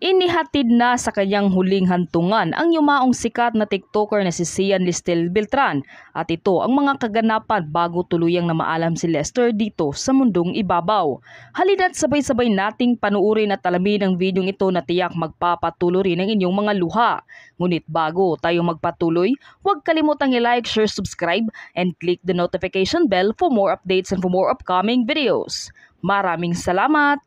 Inihatid na sa kanyang huling hantungan ang yumaong sikat na TikToker na si Sian Listel Beltran at ito ang mga kaganapan bago tuluyang na maalam si Lester dito sa mundong ibabaw. Halina't sabay-sabay nating panuurin at alamin ang videong ito na tiyak magpapatuloy rin ang inyong mga luha. Ngunit bago tayo magpatuloy, huwag kalimutang i-like, share, subscribe, and click the notification bell for more updates and for more upcoming videos. Maraming salamat!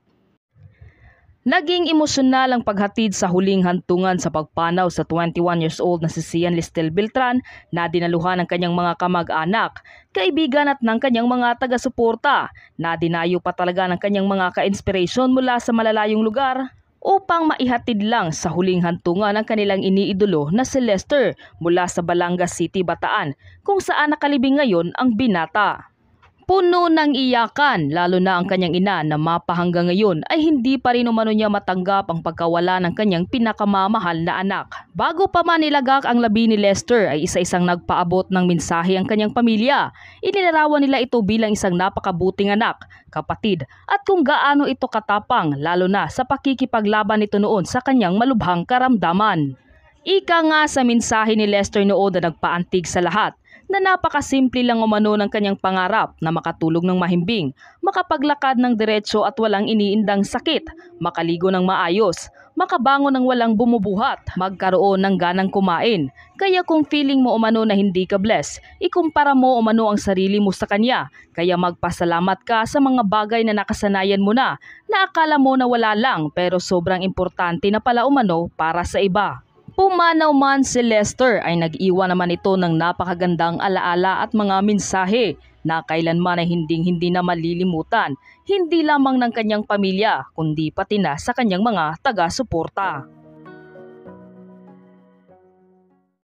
Naging emosyonal ang paghatid sa huling hantungan sa pagpanaw sa 21 years old na si Cian Listel Beltran na dinaluhan ng kanyang mga kamag-anak, kaibigan at ng kanyang mga taga-suporta na dinayo pa talaga ng kanyang mga ka-inspiration mula sa malalayong lugar upang maihatid lang sa huling hantungan ang kanilang iniidolo na si Lester mula sa Balanga City, Bataan kung saan nakalibing ngayon ang binata. Puno ng iyakan, lalo na ang kanyang ina na mapa hanggang ngayon ay hindi pa rin umano niya matanggap ang pagkawala ng kanyang pinakamamahal na anak. Bago pa man nilagak ang labi ni Lester ay isa-isang nagpaabot ng mensahe ang kanyang pamilya. Inilarawan nila ito bilang isang napakabuting anak, kapatid at kung gaano ito katapang lalo na sa pakikipaglaban nito noon sa kanyang malubhang karamdaman. Ika nga sa mensahe ni Lester noon na nagpaantig sa lahat na napakasimple lang umano ng kanyang pangarap na makatulog ng mahimbing, makapaglakad ng diretso at walang iniindang sakit, makaligo ng maayos, makabango ng walang bumubuhat, magkaroon ng ganang kumain. Kaya kung feeling mo umano na hindi ka blessed, ikumpara mo umano ang sarili mo sa kanya. Kaya magpasalamat ka sa mga bagay na nakasanayan mo na, na akala mo na wala lang pero sobrang importante na pala umano para sa iba. Pumanaw man si Lester ay nag-iwan naman ito ng napakagandang alaala at mga mensahe na kailanman ay hinding hindi na malilimutan, hindi lamang ng kanyang pamilya kundi pati na sa kanyang mga taga-suporta.